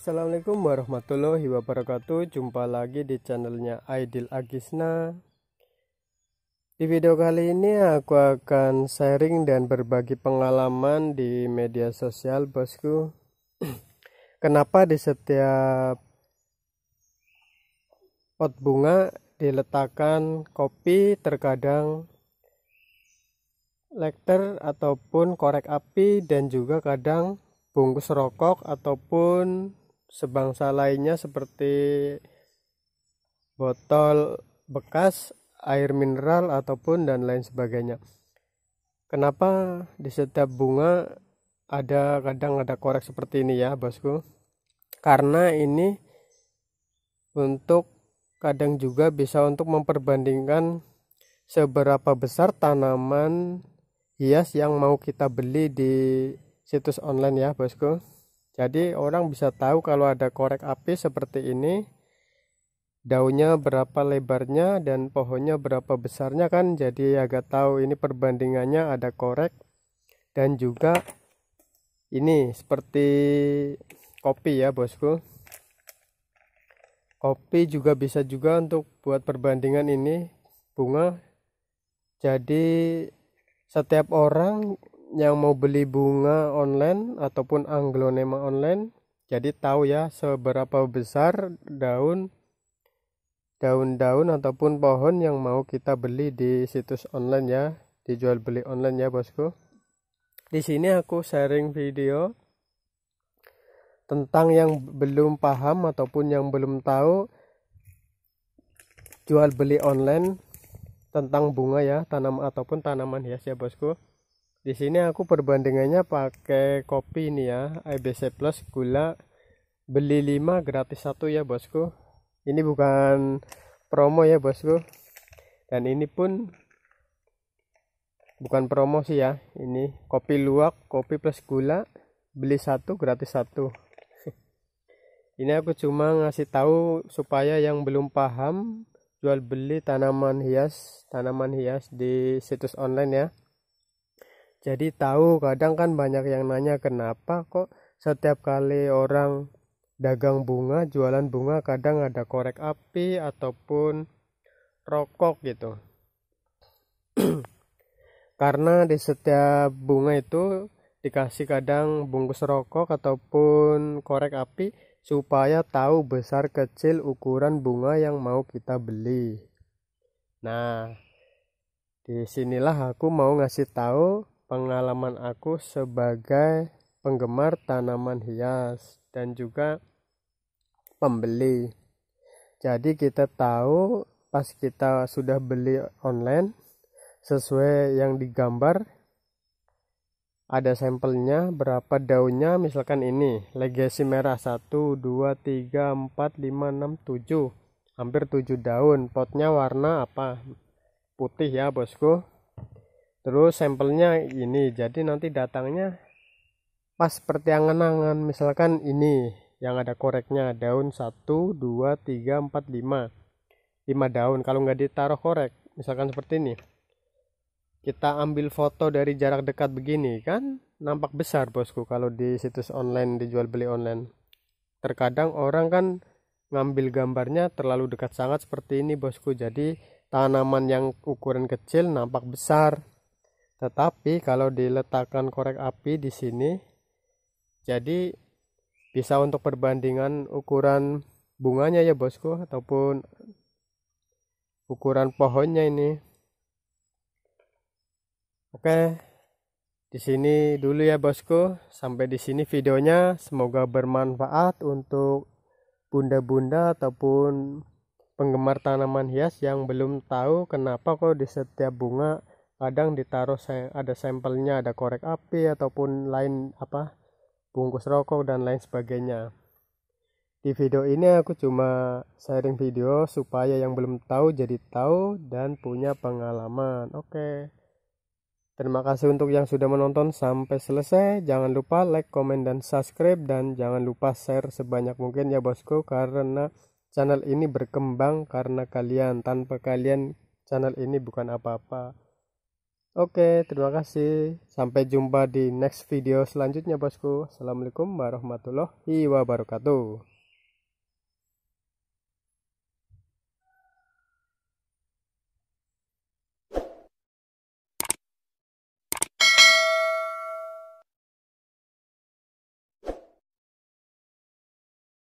Assalamualaikum warahmatullahi wabarakatuh Jumpa lagi di channelnya Aidil Agisna Di video kali ini aku akan sharing dan berbagi pengalaman di media sosial bosku Kenapa di setiap pot bunga diletakkan kopi terkadang lekter ataupun korek api dan juga kadang bungkus rokok ataupun sebangsa lainnya seperti botol bekas, air mineral ataupun dan lain sebagainya. Kenapa di setiap bunga ada kadang ada korek seperti ini ya, Bosku? Karena ini untuk kadang juga bisa untuk memperbandingkan seberapa besar tanaman hias yang mau kita beli di situs online ya, Bosku. Jadi orang bisa tahu kalau ada korek api seperti ini daunnya berapa lebarnya dan pohonnya berapa besarnya kan jadi agak tahu ini perbandingannya ada korek dan juga ini seperti kopi ya bosku kopi juga bisa juga untuk buat perbandingan ini bunga jadi setiap orang yang mau beli bunga online ataupun anglonema online jadi tahu ya seberapa besar daun daun-daun ataupun pohon yang mau kita beli di situs online ya dijual beli online ya bosku di sini aku sharing video tentang yang belum paham ataupun yang belum tahu jual beli online tentang bunga ya tanam ataupun tanaman hias ya bosku di sini aku perbandingannya pakai kopi ini ya IBC plus gula beli 5 gratis 1 ya bosku ini bukan promo ya bosku dan ini pun bukan promosi ya ini kopi luwak kopi plus gula beli satu gratis satu ini aku cuma ngasih tahu supaya yang belum paham jual beli tanaman hias tanaman hias di situs online ya jadi tahu kadang kan banyak yang nanya kenapa kok setiap kali orang dagang bunga jualan bunga kadang ada korek api ataupun rokok gitu karena di setiap bunga itu dikasih kadang bungkus rokok ataupun korek api supaya tahu besar kecil ukuran bunga yang mau kita beli nah disinilah aku mau ngasih tahu pengalaman aku sebagai penggemar tanaman hias dan juga pembeli. Jadi kita tahu pas kita sudah beli online sesuai yang digambar ada sampelnya berapa daunnya misalkan ini legasi merah 1 2 3 4 5 6 7 hampir 7 daun potnya warna apa putih ya bosku terus sampelnya ini jadi nanti datangnya pas seperti angan-angan misalkan ini yang ada koreknya daun 1 2 3 4 5 5 daun kalau nggak ditaruh korek misalkan seperti ini kita ambil foto dari jarak dekat begini kan nampak besar bosku kalau di situs online dijual beli online terkadang orang kan ngambil gambarnya terlalu dekat sangat seperti ini bosku jadi tanaman yang ukuran kecil nampak besar tetapi kalau diletakkan korek api di sini, jadi bisa untuk perbandingan ukuran bunganya ya bosku ataupun ukuran pohonnya ini. Oke, di sini dulu ya bosku. Sampai di sini videonya. Semoga bermanfaat untuk bunda-bunda ataupun penggemar tanaman hias yang belum tahu kenapa kok di setiap bunga kadang ditaruh ada sampelnya ada korek api ataupun lain apa bungkus rokok dan lain sebagainya di video ini aku cuma sharing video supaya yang belum tahu jadi tahu dan punya pengalaman. Oke. Terima kasih untuk yang sudah menonton sampai selesai. Jangan lupa like, comment dan subscribe. Dan jangan lupa share sebanyak mungkin ya bosku. Karena channel ini berkembang karena kalian. Tanpa kalian channel ini bukan apa-apa. Oke, terima kasih. Sampai jumpa di next video selanjutnya, bosku. Assalamualaikum warahmatullahi wabarakatuh.